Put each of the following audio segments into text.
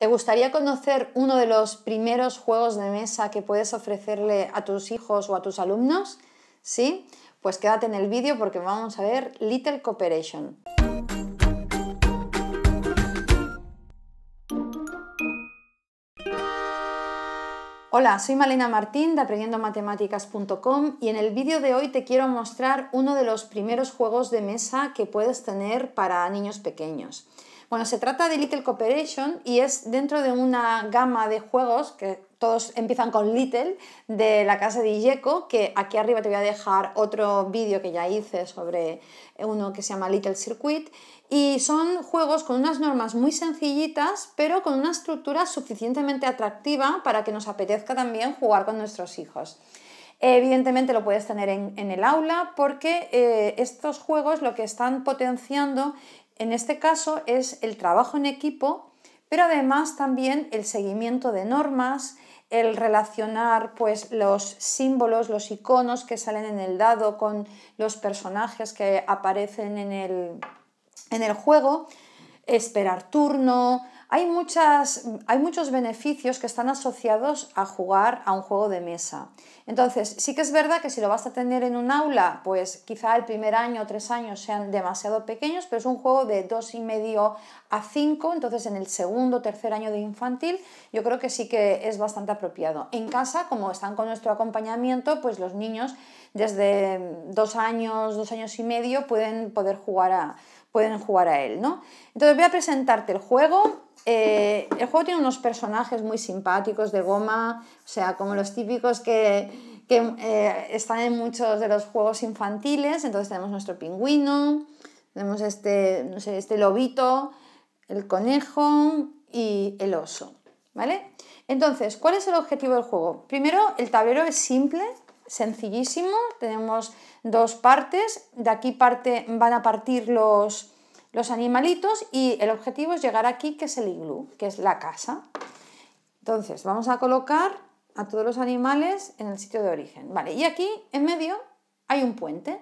¿Te gustaría conocer uno de los primeros juegos de mesa que puedes ofrecerle a tus hijos o a tus alumnos? ¿Sí? Pues quédate en el vídeo porque vamos a ver Little Cooperation. Hola, soy Malena Martín de matemáticas.com y en el vídeo de hoy te quiero mostrar uno de los primeros juegos de mesa que puedes tener para niños pequeños. Bueno, se trata de Little Cooperation y es dentro de una gama de juegos que todos empiezan con Little de la casa de Ijeco, que aquí arriba te voy a dejar otro vídeo que ya hice sobre uno que se llama Little Circuit. Y son juegos con unas normas muy sencillitas, pero con una estructura suficientemente atractiva para que nos apetezca también jugar con nuestros hijos. Evidentemente lo puedes tener en, el aula porque eh, estos juegos lo que están potenciando en este caso es el trabajo en equipo, pero además también el seguimiento de normas, el relacionar pues los símbolos, los iconos que salen en el dado con los personajes que aparecen en el juego, esperar turno, hay, muchas, hay muchos beneficios que están asociados a jugar a un juego de mesa. Entonces, sí que es verdad que si lo vas a tener en un aula, pues quizá el primer año o tres años sean demasiado pequeños, pero es un juego de dos y medio a cinco, entonces en el segundo o tercer año de infantil, yo creo que sí que es bastante apropiado. En casa, como están con nuestro acompañamiento, pues los niños desde dos años, dos años y medio pueden poder jugar a pueden jugar a él, ¿no? Entonces voy a presentarte el juego. Eh, el juego tiene unos personajes muy simpáticos de goma, o sea, como los típicos que, eh, están en muchos de los juegos infantiles. Entonces tenemos nuestro pingüino, tenemos este, este lobito, el conejo y el oso, ¿vale? Entonces, ¿cuál es el objetivo del juego? Primero, el tablero es simple, sencillísimo, tenemos dos partes, de aquí van a partir los, los animalitos y el objetivo es llegar aquí, que es el iglú, que es la casa. Entonces, vamos a colocar a todos los animales en el sitio de origen. Vale, y aquí en medio hay un puente.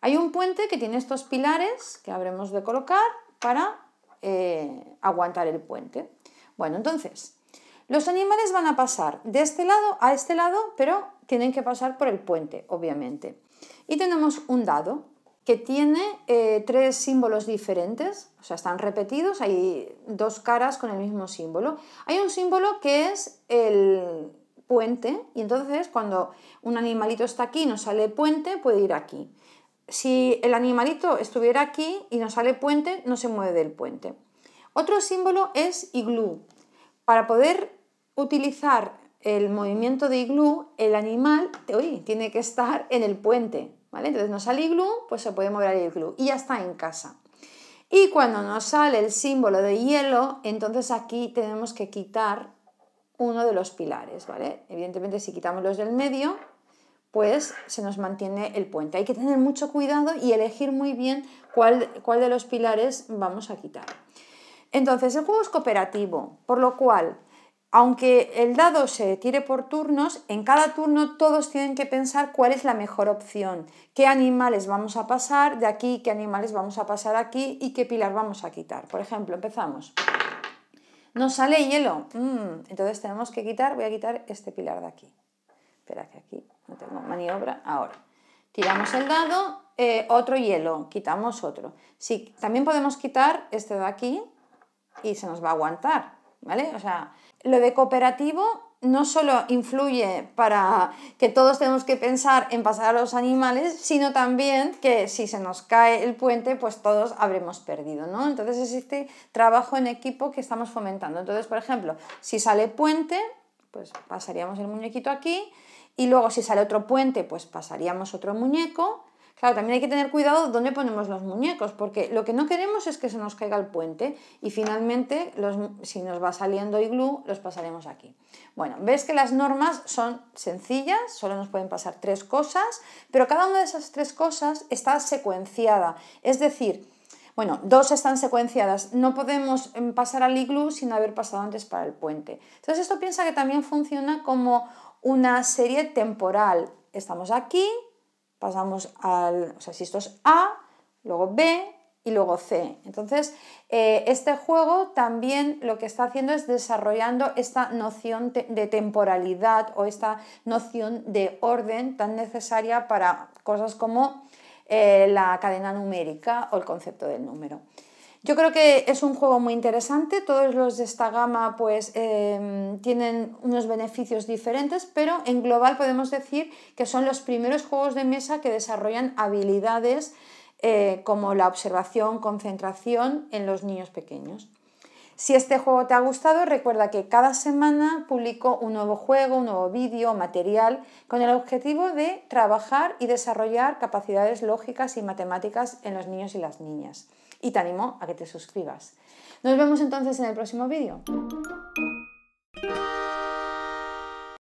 Hay un puente que tiene estos pilares que habremos de colocar para eh, aguantar el puente. Bueno, entonces, los animales van a pasar de este lado a este lado, pero tienen que pasar por el puente, obviamente. Y tenemos un dado que tiene eh, tres símbolos diferentes, o sea, están repetidos, hay dos caras con el mismo símbolo. Hay un símbolo que es el puente, y entonces cuando un animalito está aquí y no sale puente, puede ir aquí. Si el animalito estuviera aquí y no sale puente, no se mueve del puente. Otro símbolo es iglú. Para poder utilizar el movimiento de iglú, el animal tiene que estar en el puente, ¿vale? Entonces no sale iglú, pues se puede mover el iglú y ya está en casa. Y cuando nos sale el símbolo de hielo, entonces aquí tenemos que quitar uno de los pilares, ¿vale? Evidentemente si quitamos los del medio, pues se nos mantiene el puente. Hay que tener mucho cuidado y elegir muy bien cuál, cuál de los pilares vamos a quitar. Entonces, el juego es cooperativo, por lo cual aunque el dado se tire por turnos, en cada turno todos tienen que pensar cuál es la mejor opción, qué animales vamos a pasar de aquí, qué animales vamos a pasar aquí y qué pilar vamos a quitar. Por ejemplo, empezamos. Nos sale hielo. Mm, entonces tenemos que quitar, voy a quitar este pilar de aquí. Espera que aquí no tengo maniobra. Ahora, tiramos el dado, eh, otro hielo, quitamos otro. Sí, también podemos quitar este de aquí y se nos va a aguantar o sea, lo de cooperativo no solo influye para que todos tenemos que pensar en pasar a los animales, sino también que si se nos cae el puente, pues todos habremos perdido, ¿no? Entonces existe trabajo en equipo que estamos fomentando. Entonces, por ejemplo, si sale puente, pues pasaríamos el muñequito aquí, y luego si sale otro puente, pues pasaríamos otro muñeco, Claro, también hay que tener cuidado dónde ponemos los muñecos, porque lo que no queremos es que se nos caiga el puente y finalmente, si nos va saliendo iglú, los pasaremos aquí. Bueno, ves que las normas son sencillas, solo nos pueden pasar tres cosas, pero cada una de esas tres cosas está secuenciada, es decir, bueno, dos están secuenciadas. No podemos em, pasar al iglú sin haber pasado antes para el puente. Entonces esto piensa que también funciona como una serie temporal. Estamos aquí, pasamos al, o sea, si esto es A, luego B y luego C. Entonces, eh, este juego también lo que está haciendo es desarrollando esta noción de temporalidad o esta noción de orden tan necesaria para cosas como eh, la cadena numérica o el concepto del número. Yo creo que es un juego muy interesante, todos los de esta gama pues em, tienen unos beneficios diferentes, pero en global podemos decir que son los primeros juegos de mesa que desarrollan habilidades eh, como la observación, concentración en los niños pequeños. Si este juego te ha gustado, recuerda que cada semana publico un nuevo juego, un nuevo vídeo, material, con el objetivo de trabajar y desarrollar capacidades lógicas y matemáticas en los niños y las niñas. Y te animo a que te suscribas. Nos vemos entonces en el próximo vídeo.